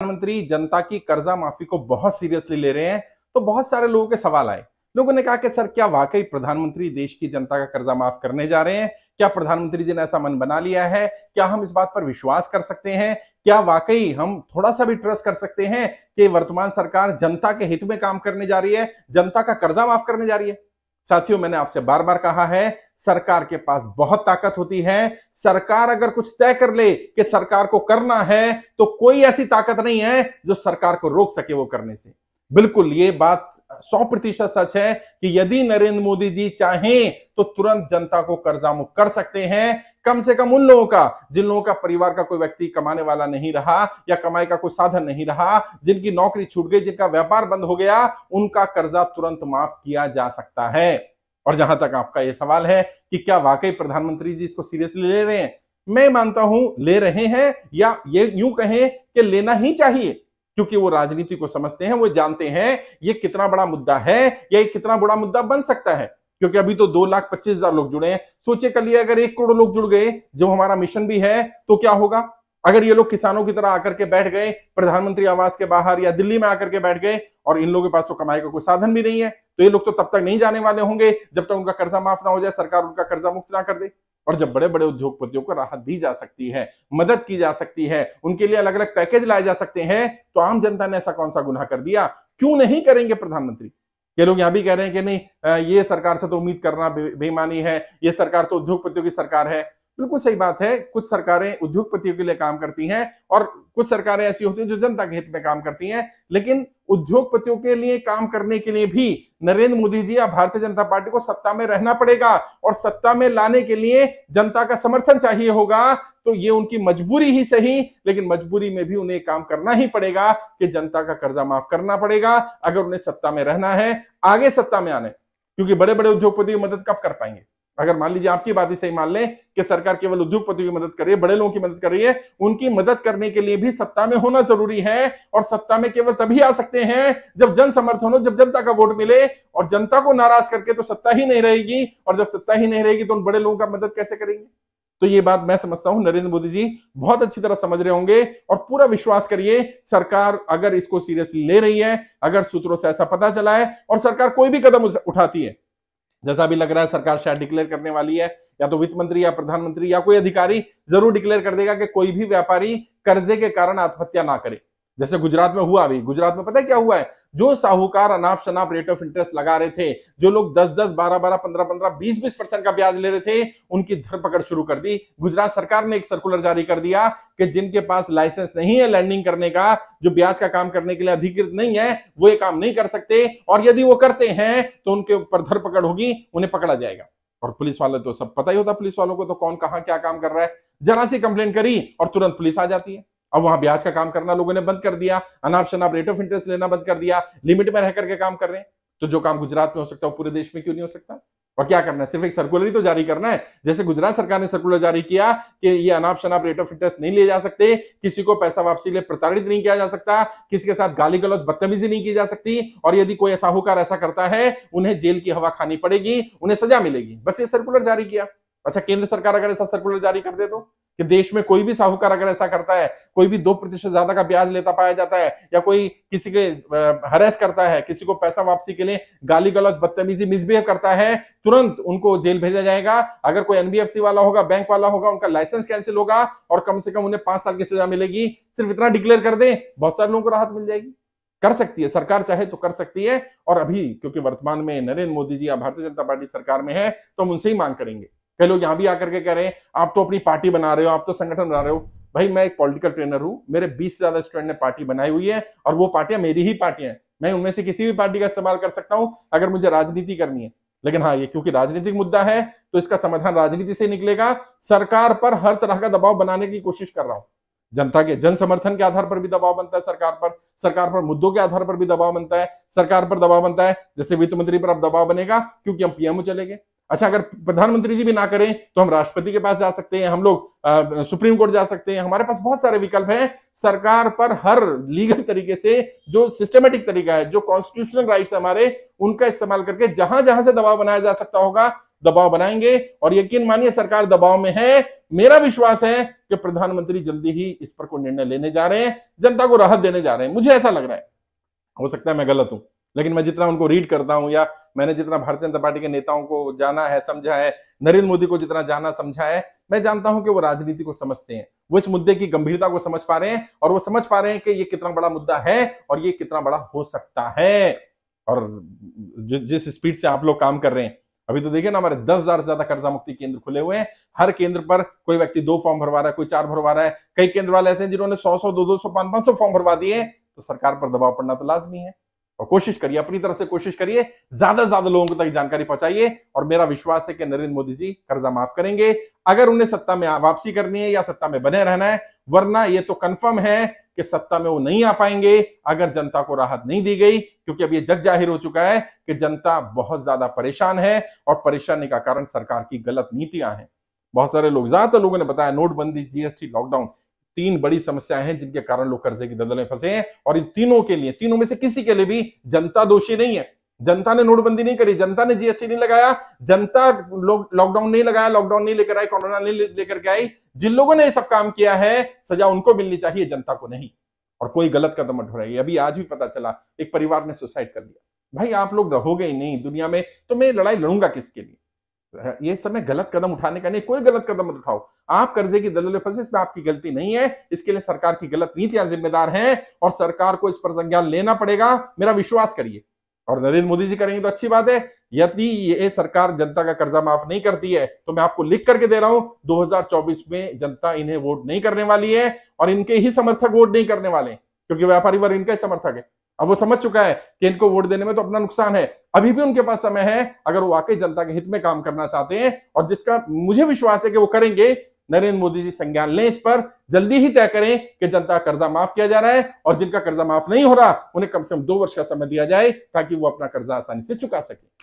प्रधानमंत्री जनता की कर्जा माफी को बहुत सीरियसली ले रहे हैं तो बहुत सारे लोगों के सवाल आए लोगों ने कहा कि सर क्या वाकई प्रधानमंत्री देश की जनता का कर्जा माफ करने जा रहे हैं क्या प्रधानमंत्री जी ने ऐसा मन बना लिया है क्या हम इस बात पर विश्वास कर सकते हैं क्या वाकई हम थोड़ा सा भी ट्रस्ट कर सकते हैं कि वर्तमान सरकार जनता के हित में काम करने जा रही है जनता का कर्जा माफ करने जा रही है साथियों मैंने आपसे बार बार कहा है सरकार के पास बहुत ताकत होती है सरकार अगर कुछ तय कर ले कि सरकार को करना है तो कोई ऐसी ताकत नहीं है जो सरकार को रोक सके वो करने से बिल्कुल ये बात सौ प्रतिशत सच है कि यदि नरेंद्र मोदी जी चाहें तो तुरंत जनता को कर्जा मुक्त कर सकते हैं कम से कम उन लोगों का जिन लोगों का परिवार का कोई व्यक्ति कमाने वाला नहीं रहा या कमाई का कोई साधन नहीं रहा जिनकी नौकरी छूट गई जिनका व्यापार बंद हो गया उनका कर्जा तुरंत माफ किया जा सकता है और जहां तक आपका यह सवाल है कि क्या वाकई प्रधानमंत्री जी इसको सीरियसली ले रहे हैं मैं मानता हूं ले रहे हैं या ये यूं कहें कि लेना ही चाहिए क्योंकि वो राजनीति को समझते हैं वो जानते हैं ये कितना बड़ा मुद्दा है या ये कितना बड़ा मुद्दा बन सकता है क्योंकि अभी तो दो लाख पच्चीस हजार लोग जुड़े हैं सोचे कल ये अगर एक करोड़ लोग जुड़ गए जो हमारा मिशन भी है तो क्या होगा अगर ये लोग किसानों की तरह आकर के बैठ गए प्रधानमंत्री आवास के बाहर या दिल्ली में आकर के बैठ गए और इन लोगों के पास तो कमाई का कोई साधन भी नहीं है तो ये लोग तो तब तक नहीं जाने वाले होंगे जब तक उनका कर्जा माफ ना हो जाए सरकार उनका कर्जा मुक्त ना कर दे और जब बड़े बड़े उद्योगपतियों को राहत दी जा सकती है मदद की जा सकती है उनके लिए अलग अलग पैकेज लाए जा सकते हैं तो आम जनता ने ऐसा कौन सा गुनाह कर दिया क्यों नहीं करेंगे प्रधानमंत्री ये लोग यहां भी कह रहे हैं कि नहीं ये सरकार से तो उम्मीद करना बेईमानी है ये सरकार तो उद्योगपतियों की सरकार है बिल्कुल सही बात है कुछ सरकारें उद्योगपतियों के लिए काम करती हैं और कुछ सरकारें ऐसी होती हैं जो जनता के हित में काम करती हैं लेकिन उद्योगपतियों के लिए काम करने के लिए भी नरेंद्र मोदी जी या भारतीय जनता पार्टी को सत्ता में रहना पड़ेगा और सत्ता में लाने के लिए जनता का समर्थन चाहिए होगा तो ये उनकी मजबूरी ही सही लेकिन मजबूरी में भी उन्हें काम करना ही पड़ेगा कि जनता का कर्जा माफ करना पड़ेगा अगर उन्हें सत्ता में रहना है आगे सत्ता में आने क्योंकि बड़े बड़े उद्योगपति मदद कब कर पाएंगे अगर मान लीजिए आपकी बात ही सही मान लें कि सरकार केवल उद्योगपतियों की मदद कर रही है बड़े लोगों की मदद कर रही है उनकी मदद करने के लिए भी सत्ता में होना जरूरी है और सत्ता में केवल तभी आ सकते हैं जब जन समर्थन हो जब जनता का वोट मिले और जनता को नाराज करके तो सत्ता ही नहीं रहेगी और जब सत्ता ही नहीं रहेगी तो उन बड़े लोगों का मदद कैसे करेंगे तो ये बात मैं समझता हूं नरेंद्र मोदी जी बहुत अच्छी तरह समझ रहे होंगे और पूरा विश्वास करिए सरकार अगर इसको सीरियसली ले रही है अगर सूत्रों से ऐसा पता चला है और सरकार कोई भी कदम उठाती है जैसा भी लग रहा है सरकार शायद डिक्लेयर करने वाली है या तो वित्त मंत्री या प्रधानमंत्री या कोई अधिकारी जरूर डिक्लेयर कर देगा कि कोई भी व्यापारी कर्जे के कारण आत्महत्या ना करे जैसे गुजरात में हुआ अभी गुजरात में पता है क्या हुआ है जो साहूकार अनाप शनाप रेट ऑफ इंटरेस्ट लगा रहे थे जो लोग 10 10 12 12 15 15 20 20 परसेंट का ब्याज ले रहे थे उनकी धरपकड़ शुरू कर दी गुजरात सरकार ने एक सर्कुलर जारी कर दिया कि जिनके पास लाइसेंस नहीं है लैंडिंग करने का जो ब्याज का काम करने के लिए अधिकृत नहीं है वो ये काम नहीं कर सकते और यदि वो करते हैं तो उनके ऊपर धरपकड़ होगी उन्हें पकड़ा जाएगा और पुलिस वाले तो सब पता ही होता पुलिस वालों को तो कौन कहा क्या काम कर रहा है जरा सी कंप्लेन करी और तुरंत पुलिस आ जाती है अब वहां ब्याज का काम करना लोगों ने बंद कर दिया अनाप शनाप रेट ऑफ इंटरेस्ट लेना बंद कर दिया लिमिट में रह करके काम कर रहे हैं तो जो काम गुजरात में हो सकता है पूरे देश में क्यों नहीं हो सकता और क्या करना है सिर्फ एक सर्कुलर ही तो जारी करना है जैसे गुजरात सरकार ने सर्कुलर जारी किया कि ये अनाप शनाप रेट ऑफ इंटरेस्ट नहीं ले जा सकते किसी को पैसा वापसी लिए प्रताड़ित नहीं किया जा सकता किसी के साथ गाली गलौज बदतमीजी नहीं की जा सकती और यदि कोई ऐसा होकर ऐसा करता है उन्हें जेल की हवा खानी पड़ेगी उन्हें सजा मिलेगी बस ये सर्कुलर जारी किया अच्छा केंद्र सरकार अगर ऐसा सर्कुलर जारी कर दे तो कि देश में कोई भी साहूकार अगर ऐसा करता है कोई भी दो प्रतिशत ज्यादा का ब्याज लेता पाया जाता है या कोई किसी के हरेस करता है किसी को पैसा वापसी के लिए गाली गलौज बदतमीजी मिसबिहेव करता है तुरंत उनको जेल भेजा जाएगा अगर कोई एनबीएफसी वाला होगा बैंक वाला होगा उनका लाइसेंस कैंसिल होगा और कम से कम उन्हें पांच साल की सजा मिलेगी सिर्फ इतना डिक्लेयर कर दें बहुत सारे लोगों को राहत मिल जाएगी कर सकती है सरकार चाहे तो कर सकती है और अभी क्योंकि वर्तमान में नरेंद्र मोदी जी या भारतीय जनता पार्टी सरकार में है तो हम उनसे ही मांग करेंगे कई लोग यहां भी आकर के कह रहे हैं आप तो अपनी पार्टी बना रहे हो आप तो संगठन बना रहे हो भाई मैं एक पॉलिटिकल ट्रेनर हूं मेरे बीस से ज्यादा स्टूडेंट ने पार्टी बनाई हुई है और वो पार्टियां मेरी ही पार्टियां हैं मैं उनमें से किसी भी पार्टी का इस्तेमाल कर सकता हूं अगर मुझे राजनीति करनी है लेकिन हाँ ये क्योंकि राजनीतिक मुद्दा है तो इसका समाधान राजनीति से निकलेगा सरकार पर हर तरह का दबाव बनाने की कोशिश कर रहा हूं जनता के जन समर्थन के आधार पर भी दबाव बनता है सरकार पर सरकार पर मुद्दों के आधार पर भी दबाव बनता है सरकार पर दबाव बनता है जैसे वित्त मंत्री पर अब दबाव बनेगा क्योंकि हम पीएमओ चले गए अच्छा अगर प्रधानमंत्री जी भी ना करें तो हम राष्ट्रपति के पास जा सकते हैं हम लोग सुप्रीम कोर्ट जा सकते हैं हमारे पास बहुत सारे विकल्प हैं सरकार पर हर लीगल तरीके से जो सिस्टमेटिक तरीका है जो कॉन्स्टिट्यूशनल राइट्स हमारे उनका इस्तेमाल करके जहां जहां से दबाव बनाया जा सकता होगा दबाव बनाएंगे और यकीन मानिए सरकार दबाव में है मेरा विश्वास है कि प्रधानमंत्री जल्दी ही इस पर कोई निर्णय लेने जा रहे हैं जनता को राहत देने जा रहे हैं मुझे ऐसा लग रहा है हो सकता है मैं गलत हूं लेकिन मैं जितना उनको रीड करता हूं या मैंने जितना भारतीय जनता पार्टी के नेताओं को जाना है समझा है नरेंद्र मोदी को जितना जाना समझा है मैं जानता हूं कि वो राजनीति को समझते हैं वो इस मुद्दे की गंभीरता को समझ पा रहे हैं और वो समझ पा रहे हैं कि ये कितना बड़ा मुद्दा है और ये कितना बड़ा हो सकता है और जिस स्पीड से आप लोग काम कर रहे हैं अभी तो देखिए ना हमारे दस हजार से ज्यादा कर्जा मुक्ति केंद्र खुले हुए हैं हर केंद्र पर कोई व्यक्ति दो फॉर्म भरवा रहा है कोई चार भरवा रहा है कई केंद्र वाले ऐसे हैं जिन्होंने सौ सौ दो दो सौ पांच पांच सौ फॉर्म भरवा दिए तो सरकार पर दबाव पड़ना तो लाजमी है और कोशिश करिए अपनी तरफ से कोशिश करिए ज्यादा से ज्यादा लोगों तक जानकारी पहुंचाइए और मेरा विश्वास है कि नरेंद्र मोदी जी कर्जा माफ करेंगे अगर उन्हें सत्ता में वापसी करनी है या सत्ता में बने रहना है वरना ये तो कंफर्म है कि सत्ता में वो नहीं आ पाएंगे अगर जनता को राहत नहीं दी गई क्योंकि अब ये जग जाहिर हो चुका है कि जनता बहुत ज्यादा परेशान है और परेशानी का कारण सरकार की गलत नीतियां हैं बहुत सारे लोग ज्यादातर लोगों ने बताया नोटबंदी जीएसटी लॉकडाउन तीन बड़ी समस्याएं हैं जिनके कारण लोग कर्जे की दलदल में फंसे हैं और इन तीनों के लिए तीनों में से किसी के लिए भी जनता दोषी नहीं है जनता ने नोटबंदी नहीं करी जनता ने जीएसटी नहीं लगाया जनता लोग लॉकडाउन नहीं लगाया लॉकडाउन नहीं लेकर आई कोरोना नहीं लेकर के आई जिन लोगों ने ये सब काम किया है सजा उनको मिलनी चाहिए जनता को नहीं और कोई गलत कदम उठ रहा है अभी आज भी पता चला एक परिवार ने सुसाइड कर लिया भाई आप लोग रहोगे ही नहीं दुनिया में तो मैं लड़ाई लड़ूंगा किसके लिए ये समय गलत कदम उठाने का नहीं कोई गलत कदम मत उठाओ आप कर्जे की दलदल फंसे इसमें आपकी गलती नहीं है इसके लिए सरकार की गलत नीतियां जिम्मेदार हैं और सरकार को इस पर संज्ञान लेना पड़ेगा मेरा विश्वास करिए और नरेंद्र मोदी जी करेंगे तो अच्छी बात है यदि ये सरकार जनता का कर्जा माफ नहीं करती है तो मैं आपको लिख करके दे रहा हूं 2024 में जनता इन्हें वोट नहीं करने वाली है और इनके ही समर्थक वोट नहीं करने वाले क्योंकि व्यापारी वर्ग इनका ही समर्थक है अब वो समझ चुका है कि इनको वोट देने में तो अपना नुकसान है अभी भी उनके पास समय है अगर वो वाकई जनता के हित में काम करना चाहते हैं और जिसका मुझे विश्वास है कि वो करेंगे नरेंद्र मोदी जी संज्ञान लें इस पर जल्दी ही तय करें कि जनता कर्जा माफ किया जा रहा है और जिनका कर्जा माफ नहीं हो रहा उन्हें कम से कम दो वर्ष का समय दिया जाए ताकि वो अपना कर्जा आसानी से चुका सके